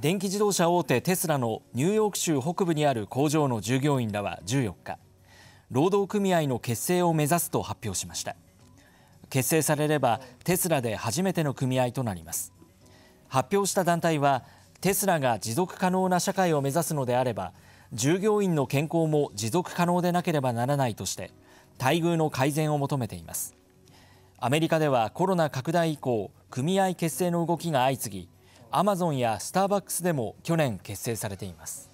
電気自動車大手テスラのニューヨーク州北部にある工場の従業員らは14日労働組合の結成を目指すと発表しました結成されればテスラで初めての組合となります発表した団体はテスラが持続可能な社会を目指すのであれば従業員の健康も持続可能でなければならないとして待遇の改善を求めていますアメリカではコロナ拡大以降組合結成の動きが相次ぎアマゾンやスターバックスでも去年結成されています